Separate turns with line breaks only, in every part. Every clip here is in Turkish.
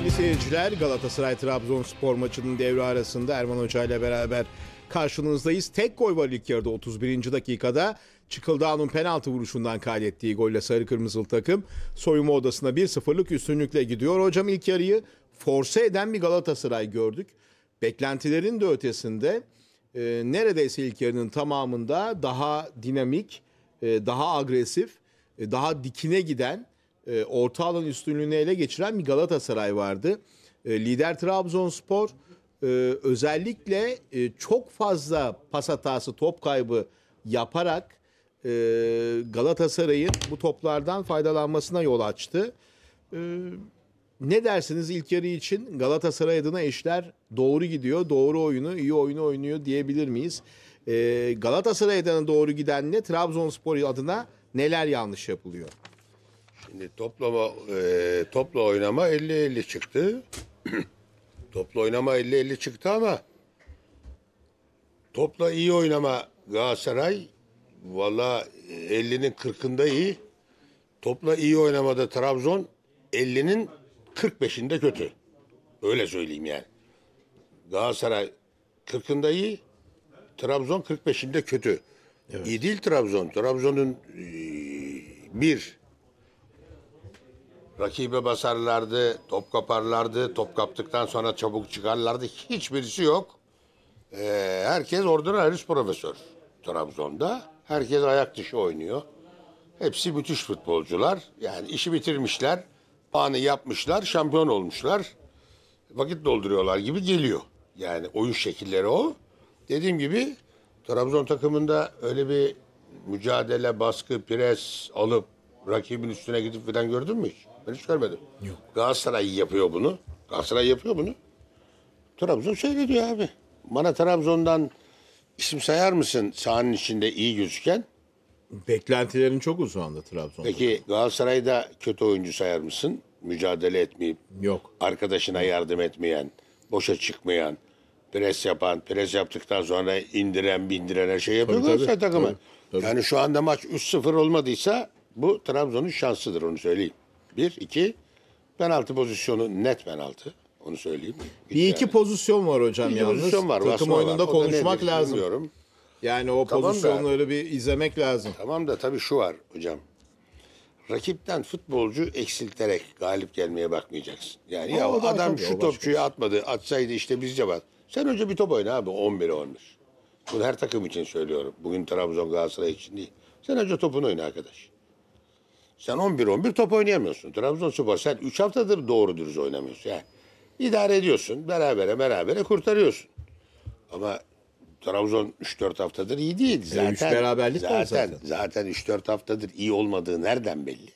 Sevgili seyirciler Galatasaray Trabzonspor maçının devre arasında Erman Hoca ile beraber karşınızdayız. Tek gol var ilk yarıda 31. dakikada. Çıkıldağ'ın penaltı vuruşundan kaydettiği golle sarı kırmızılı takım soyunma odasına 1-0'lık üstünlükle gidiyor. Hocam ilk yarıyı force eden bir Galatasaray gördük. Beklentilerin de ötesinde e, neredeyse ilk yarının tamamında daha dinamik, e, daha agresif, e, daha dikine giden e, orta alan üstünlüğünü ele geçiren bir Galatasaray vardı. E, lider Trabzonspor e, özellikle e, çok fazla pas hatası, top kaybı yaparak e, Galatasaray'ın bu toplardan faydalanmasına yol açtı. E, ne dersiniz ilk yarı için Galatasaray adına işler doğru gidiyor, doğru oyunu, iyi oyunu oynuyor diyebilir miyiz? E, Galatasaray adına doğru gidenle Trabzonspor adına neler yanlış yapılıyor?
Şimdi toplama e, topla oynama 50-50 çıktı. topla oynama 50-50 çıktı ama topla iyi oynama Galatasaray valla 50'nin e, 40'ında iyi. Topla iyi oynamada Trabzon 50'nin 45'inde kötü. Öyle söyleyeyim yani. Galatasaray 40'ında iyi. Trabzon 45'inde kötü. Evet. İyi değil Trabzon. Trabzon'un e, bir Rakibe basarlardı, top kaparlardı. Top kaptıktan sonra çabuk çıkarlardı. Hiçbirisi yok. Ee, herkes ordinarius profesör Trabzon'da. Herkes ayak dışı oynuyor. Hepsi müthiş futbolcular. Yani işi bitirmişler. Puanı yapmışlar, şampiyon olmuşlar. Vakit dolduruyorlar gibi geliyor. Yani oyun şekilleri o. Dediğim gibi Trabzon takımında öyle bir mücadele, baskı, pres alıp rakibin üstüne gidip falan gördün mü hiç? Ben hiç görmedim. Yok. Galatasaray yapıyor bunu. Galatasaray yapıyor bunu. Trabzon diyor abi. Bana Trabzon'dan isim sayar mısın sahanın içinde iyi gözüken? Beklentilerin çok uzun uzağında Trabzon'da. Peki Galatasaray'da kötü oyuncu sayar mısın? Mücadele etmeyip, Yok. arkadaşına yardım etmeyen, boşa çıkmayan, pres yapan, pres yaptıktan sonra indiren, bindiren her şeyi yapıyor tabii, Galatasaray tabii, takımı. Tabii, tabii. Yani şu anda maç 3-0 olmadıysa bu Trabzon'un şansıdır onu söyleyeyim. Bir, iki penaltı pozisyonu net penaltı. Onu söyleyeyim. Hiç bir iki yani.
pozisyon var hocam bir yalnız. Pozisyon var, Takım oyununda var. konuşmak nedir, lazım. Bilmiyorum.
Yani o tamam pozisyonları da, bir izlemek lazım. Tamam da tabii şu var hocam. Rakipten futbolcu eksilterek galip gelmeye bakmayacaksın. Yani Ama ya o adam şu topçuyu başka. Şey. atmadı. Atsaydı işte bizce var. Sen önce bir top oyna abi 11'e olmuş. Bunu her takım için söylüyorum. Bugün Trabzon Galatasaray için değil. Sen önce topunu oyna arkadaş. Sen 11-11 top oynayamıyorsun. Trabzonspor sen 3 haftadır doğru dürüst oynamıyorsun. Yani idare ediyorsun. Berabere berabere kurtarıyorsun. Ama Trabzon 3-4 haftadır iyi değil. E, zaten, üç beraberlik zaten, var zaten. Zaten 3-4 haftadır iyi olmadığı nereden belli?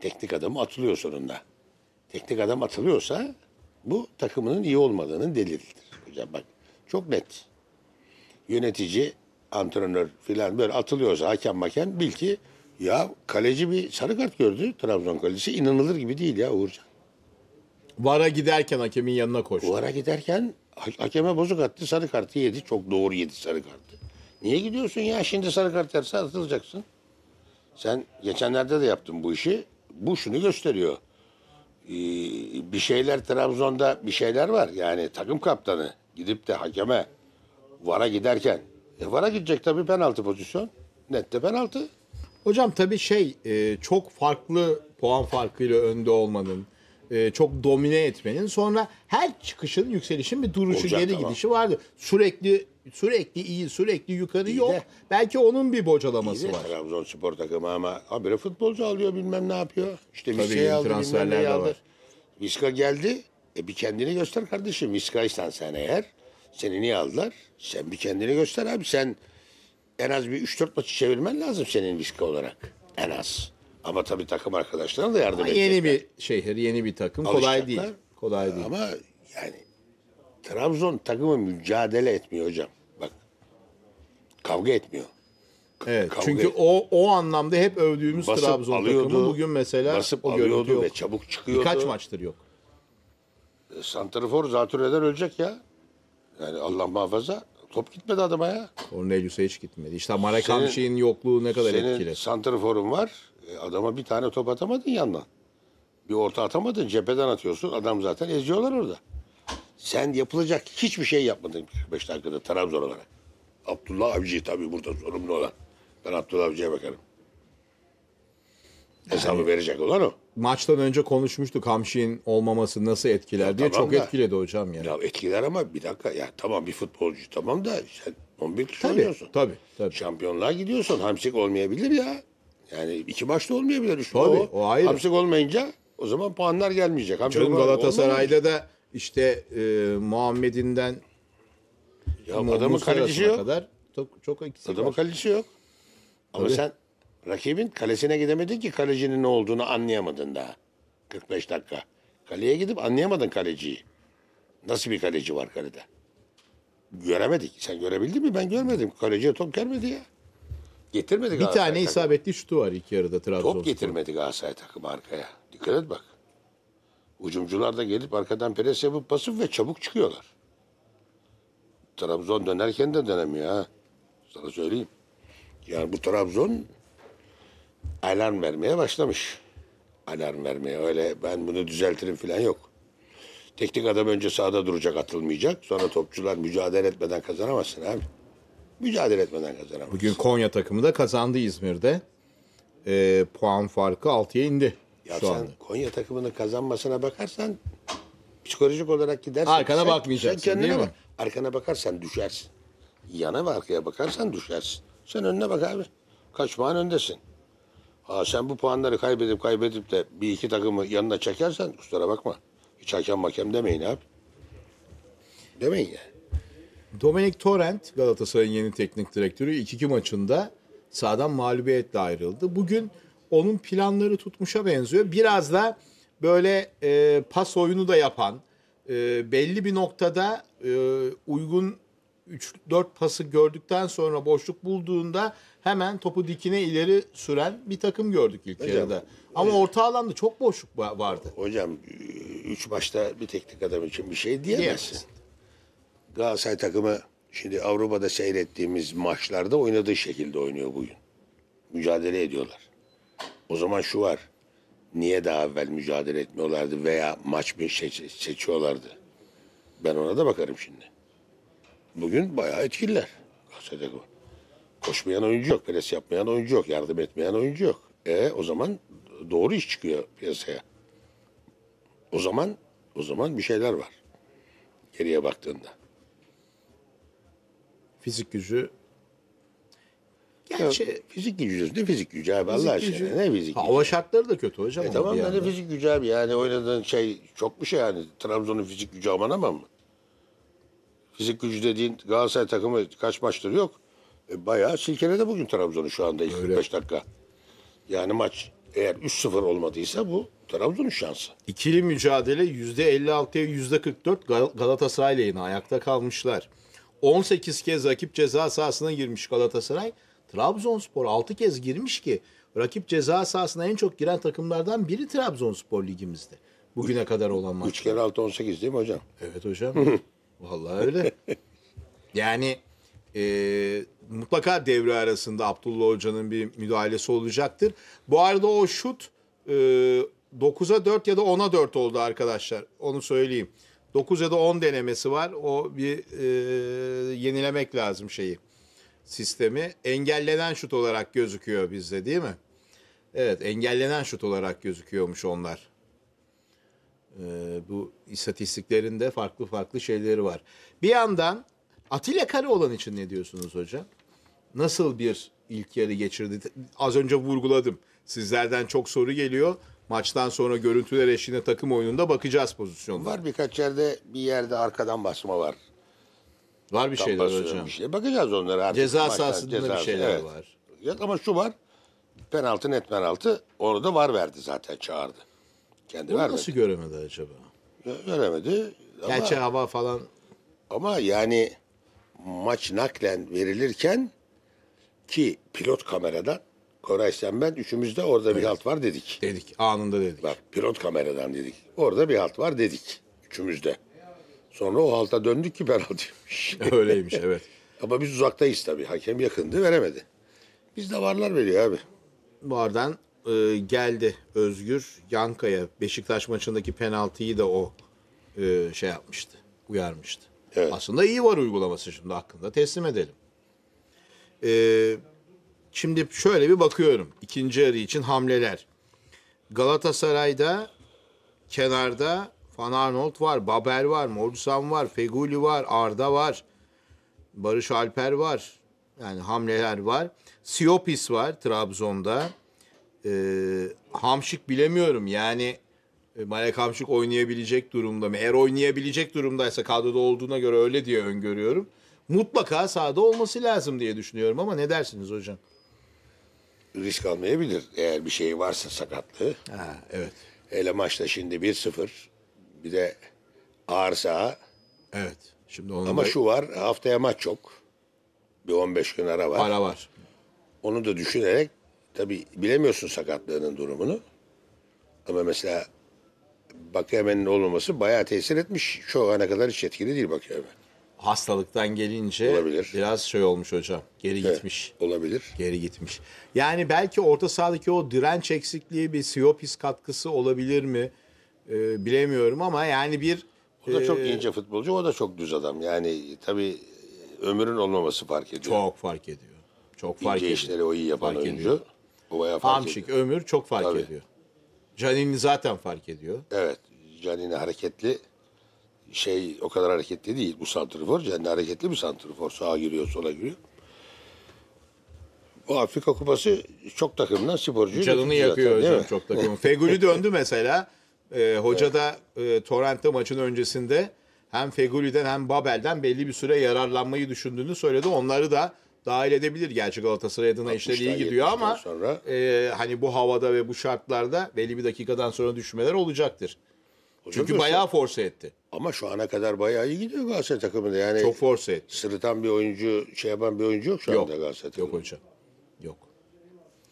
Teknik adamı atılıyor sonunda. Teknik adam atılıyorsa bu takımının iyi olmadığının delildir. Hocam bak çok net. Yönetici, antrenör filan böyle atılıyorsa hakem maken bil ki ya kaleci bir sarı kart gördü Trabzon kalecisi. inanılır gibi değil ya Uğurcan. Vara giderken hakemin yanına koştu. Vara giderken ha- hakeme bozuk attı sarı kartı yedi. Çok doğru yedi sarı kartı. Niye gidiyorsun ya şimdi sarı kart yerse atılacaksın. Sen geçenlerde de yaptın bu işi. Bu şunu gösteriyor. Ee, bir şeyler Trabzon'da bir şeyler var. Yani takım kaptanı gidip de hakeme VAR'a giderken. E VAR'a gidecek tabii penaltı pozisyon. nette penaltı. Hocam
tabii şey e, çok farklı puan farkıyla önde olmanın, e, çok domine etmenin sonra her çıkışın, yükselişin bir duruşu, Olacak, geri tamam. gidişi vardı. Sürekli sürekli iyi, sürekli yukarı iyi yok. De, Belki onun bir bocalaması iyi de, var.
Trabzonspor takımı ama habire futbolcu alıyor bilmem ne yapıyor. İşte bir şey aldı bilmem ne aldı. Viska geldi. E bir kendini göster kardeşim. Viskaysan sen eğer. Seni niye aldılar? Sen bir kendini göster abi. Sen en az bir 3-4 maçı çevirmen lazım senin riski olarak. En az. Ama tabii takım arkadaşlarına da yardım Ama edecekler. Yeni bir şehir, yeni bir takım. Kolay değil. Kolay değil. Ama yani Trabzon takımı mücadele etmiyor hocam. Bak kavga etmiyor. Evet, çünkü
o o anlamda hep övdüğümüz basıp Trabzon alıyordu, takımı bugün mesela basıp o alıyordu ve çabuk çıkıyordu. Birkaç maçtır
yok. E, Santrafor zatürreden ölecek ya. Yani Allah muhafaza. Top gitmedi adama ya. Cornelius'a hiç gitmedi. İşte şeyin yokluğu ne kadar senin etkili. Senin santraforun var. E, adama bir tane top atamadın yandan. Bir orta atamadın. Cepheden atıyorsun. Adam zaten eziyorlar orada. Sen yapılacak hiçbir şey yapmadın Beş dakikada Trabzon olarak. Abdullah Avcı tabii burada sorumlu olan. Ben Abdullah Avcı'ya bakarım. Hesabı verecek olan o.
Maçtan önce konuşmuştuk Hamşi'nin olmaması
nasıl etkiler diye tamam çok da- etkiledi hocam yani. Ya etkiler ama bir dakika ya tamam bir futbolcu tamam da sen 11 kişi Tabii, oynuyorsun. tabii, tabii. Şampiyonluğa gidiyorsun. Hamsik olmayabilir ya. Yani iki maçta olmayabilir. şu. Tabii, o ayrı. Hamsik olmayınca o zaman puanlar gelmeyecek. Hamsik Canım Galatasaray'da da işte e, Muhammed'inden Ya Mu- adamın Muslera'sına yok. kadar
çok çok Adamın var. yok. Ama Tabii. sen
Rakibin kalesine gidemedin ki kalecinin ne olduğunu anlayamadın daha. 45 dakika. Kaleye gidip anlayamadın kaleciyi. Nasıl bir kaleci var kalede? Göremedik. Sen görebildin mi? Ben görmedim. Kaleciye top gelmedi ya. Getirmedi Bir tane takımı. isabetli şutu var iki yarıda Trabzon. Top getirmedi Galatasaray takımı arkaya. Dikkat et bak. Ucumcular da gelip arkadan pres yapıp basıp ve çabuk çıkıyorlar. Trabzon dönerken de dönemiyor ha. Sana söyleyeyim. Yani bu Trabzon alarm vermeye başlamış. Alarm vermeye öyle ben bunu düzeltirim falan yok. Teknik adam önce sağda duracak atılmayacak. Sonra topçular mücadele etmeden kazanamazsın abi. Mücadele etmeden kazanamazsın.
Bugün Konya takımı da kazandı İzmir'de. E, puan farkı 6'ya indi. Ya şu sen anda.
Konya takımının kazanmasına bakarsan psikolojik olarak gidersen arkana sen, bakmayacaksın sen kendine değil mi? Bak. Arkana bakarsan düşersin. Yana ve arkaya bakarsan düşersin. Sen önüne bak abi. Kaç puan öndesin? Ha sen bu puanları kaybedip kaybedip de bir iki takımı yanına çekersen kusura bakma. Hiç hakem hakem demeyin abi.
Demeyin ya. Dominic Torrent Galatasaray'ın yeni teknik direktörü 2-2 maçında sahadan mağlubiyetle ayrıldı. Bugün onun planları tutmuşa benziyor. Biraz da böyle e, pas oyunu da yapan, e, belli bir noktada e, uygun 3-4 pası gördükten sonra boşluk bulduğunda hemen topu dikine ileri süren
bir takım gördük ilk hocam, yarıda. Ama hocam, e, orta alanda çok boşluk vardı. Hocam 3 e, maçta bir teknik adam için bir şey diyemezsin. Diyemez. Galatasaray takımı şimdi Avrupa'da seyrettiğimiz maçlarda oynadığı şekilde oynuyor bugün. Mücadele ediyorlar. O zaman şu var. Niye daha evvel mücadele etmiyorlardı veya maç bir şey seç seçiyorlardı? Ben ona da bakarım şimdi bugün bayağı etkiler. Gazze'de Koşmayan oyuncu yok, pres yapmayan oyuncu yok, yardım etmeyen oyuncu yok. E o zaman doğru iş çıkıyor piyasaya. O zaman o zaman bir şeyler var. Geriye baktığında. Fizik gücü Gerçi fizik gücü ne fizik gücü abi fizik Allah gücü. aşkına ne
fizik gücü. Hava şartları da kötü hocam. E tamam ne
fizik gücü abi yani oynadığın şey çok bir şey yani Trabzon'un fizik gücü aman aman mı? fizik gücü dediğin Galatasaray takımı kaç maçtır yok. E, bayağı silkeledi bugün Trabzon'u şu anda ilk Öyle. 5 dakika. Yani maç eğer 3-0 olmadıysa bu Trabzon'un şansı. İkili mücadele
%56'ya %44 Gal- Galatasaray lehine ayakta kalmışlar. 18 kez rakip ceza sahasına girmiş Galatasaray. Trabzonspor 6 kez girmiş ki rakip ceza sahasına en çok giren takımlardan biri Trabzonspor ligimizde. Bugüne kadar olan maç. 3
kere 6 18 değil mi hocam? Evet hocam. Vallahi öyle. yani
e, mutlaka devre arasında Abdullah Hoca'nın bir müdahalesi olacaktır. Bu arada o şut e, 9'a 4 ya da 10'a 4 oldu arkadaşlar. Onu söyleyeyim. 9 ya da 10 denemesi var. O bir e, yenilemek lazım şeyi sistemi. Engellenen şut olarak gözüküyor bizde değil mi? Evet engellenen şut olarak gözüküyormuş onlar. Ee, bu istatistiklerinde farklı farklı şeyleri var. Bir yandan Atilla Karaoğlan için ne diyorsunuz hocam? Nasıl bir ilk yarı geçirdi? Az önce vurguladım. Sizlerden çok soru geliyor. Maçtan sonra görüntüler eşliğinde takım oyununda bakacağız
pozisyonda. Var birkaç yerde bir yerde arkadan basma var. Var bir Tam şeyler hocam. Bir şey. Bakacağız onlara artık. Ceza maçtan, sahasında bir şeyler evet. var. Ya, ama şu var. Penaltı net penaltı. Onu da var verdi zaten çağırdı. Kendi vermedi. nasıl göremedi acaba? Göremedi. Ama, Gerçi hava falan ama yani maç naklen verilirken ki pilot kameradan Koray sen ben üçümüz de orada bir halt var dedik. dedik anında dedik. Bak pilot kameradan dedik. Orada bir halt var dedik. Üçümüzde. Sonra o halta döndük ki penaltıymış. Öyleymiş evet. Ama biz uzaktayız tabii. Hakem yakındı veremedi. Biz de varlar veriyor abi. Bu
oradan e, geldi Özgür Yankaya. Beşiktaş maçındaki penaltıyı da o e, şey yapmıştı, uyarmıştı. Evet. Aslında iyi var uygulaması şimdi hakkında teslim edelim. E, şimdi şöyle bir bakıyorum. ikinci yarı için hamleler. Galatasaray'da kenarda Van Arnold var, Baber var, Morusan var, Feguli var, Arda var, Barış Alper var. Yani hamleler var. Siopis var Trabzon'da e, Hamşik bilemiyorum. Yani e, Malek Hamşik oynayabilecek durumda mı? Eğer oynayabilecek durumdaysa kadroda olduğuna göre öyle diye öngörüyorum. Mutlaka sahada olması lazım diye düşünüyorum ama ne dersiniz hocam?
Risk almayabilir eğer bir şey varsa sakatlığı. Ha, evet. Hele maçta şimdi 1-0 bir de ağır saha. Evet. Şimdi onu. Ama da... şu var haftaya maç çok. Bir 15 gün ara var. Ara var. Onu da düşünerek Tabi bilemiyorsun sakatlığının durumunu. Ama mesela Bakıyemen'in olmaması bayağı tesir etmiş. Şu ana kadar hiç etkili değil Bakıyemen.
Hastalıktan gelince olabilir. biraz şey olmuş hocam. Geri evet, gitmiş. Olabilir. Geri gitmiş. Yani belki orta sahadaki o direnç eksikliği bir Siopis katkısı olabilir mi? Ee, bilemiyorum ama yani bir... O da çok e, ince
futbolcu, o da çok düz adam. Yani tabii e, ömürün olmaması fark ediyor. Çok fark ediyor. Çok fark İnce ediyor. işleri o iyi yapan fark oyuncu. Ediyor. O bayağı fark Hamşik, ediyor.
Ömür çok fark Tabii. ediyor. Canini zaten fark ediyor.
Evet. Canini hareketli. Şey o kadar hareketli değil bu santrifor. Canini hareketli bir santrifor. Sağa giriyor, sola giriyor. Bu Afrika Kupası çok takımdan sporcuyu Canını götürdü yakıyor zaten, hocam çok takımın. Fegül'ü
döndü mesela. Ee, hoca da e, Torrent'te maçın öncesinde hem Fegül'den hem Babel'den belli bir süre yararlanmayı düşündüğünü söyledi. Onları da dahil edebilir. Gerçi Galatasaray adına işler iyi gidiyor ama sonra. E, hani bu havada ve bu şartlarda belli bir dakikadan sonra düşmeler olacaktır. Hocam Çünkü diyorsun, bayağı
force etti. Ama şu ana kadar bayağı iyi gidiyor Galatasaray takımında. Yani Çok force etti. Sırıtan bir oyuncu, şey yapan bir oyuncu yok şu yok, anda Galatasaray takımında. Yok hocam. Yok.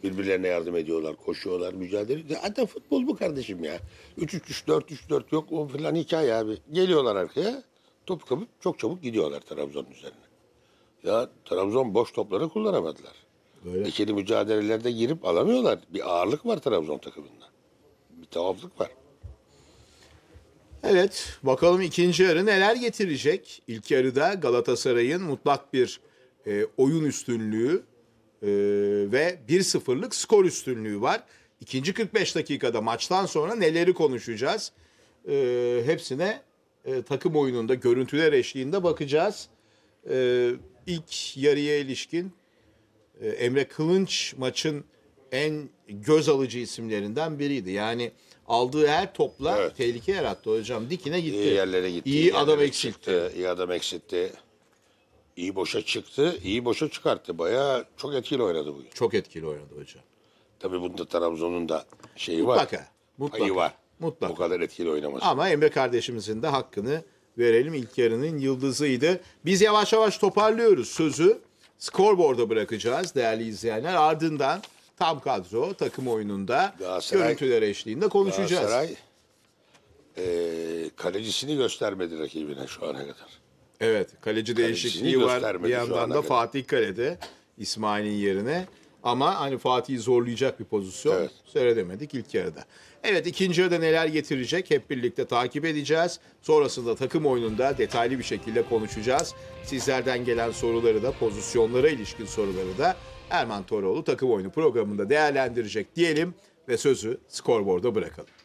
Birbirlerine yardım ediyorlar, koşuyorlar, mücadele. Zaten futbol bu kardeşim ya. 3-3-3, 4-3-4 yok o falan hikaye abi. Geliyorlar arkaya, topu kapıp çok çabuk gidiyorlar Trabzon'un üzerine. Ya Trabzon boş topları kullanamadılar. Böyle. İkili mücadelelerde girip alamıyorlar. Bir ağırlık var Trabzon takımında. Bir tuhaflık var.
Evet, bakalım ikinci yarı neler getirecek? İlk yarıda Galatasaray'ın mutlak bir e, oyun üstünlüğü e, ve 1-0'lık skor üstünlüğü var. İkinci 45 dakikada maçtan sonra neleri konuşacağız? E, hepsine e, takım oyununda, görüntüler eşliğinde bakacağız. E, ilk yarıya ilişkin e, Emre Kılınç maçın en göz alıcı isimlerinden biriydi. Yani aldığı her topla Evet. tehlike yarattı hocam.
Dikine gitti. İyi yerlere gitti. İyi yerlere adam eksiltti. İyi adam eksiltti. İyi boşa çıktı. İyi boşa çıkarttı. Bayağı çok etkili oynadı bugün. Çok etkili oynadı hocam. Tabii bunda Trabzon'un da şeyi var. Mutlaka. Ayı var. Mutlaka. Bu kadar etkili oynaması.
Ama Emre kardeşimizin de hakkını verelim. İlk yarının yıldızıydı. Biz yavaş yavaş toparlıyoruz sözü. Skorboard'a bırakacağız değerli izleyenler. Ardından tam kadro takım oyununda Galatasaray- görüntüler eşliğinde konuşacağız. Galatasaray
eee, kalecisini göstermedi rakibine şu ana kadar. Evet, kaleci değişikliği var. Bir yandan da kadar. Fatih
Kale'de İsmail'in yerine. Ama hani Fatih'i zorlayacak bir pozisyon evet. seyredemedik ilk yarıda. Evet ikinci yarıda neler getirecek hep birlikte takip edeceğiz. Sonrasında takım oyununda detaylı bir şekilde konuşacağız. Sizlerden gelen soruları da pozisyonlara ilişkin soruları da Erman Toroğlu takım oyunu programında değerlendirecek diyelim ve sözü skorborda bırakalım.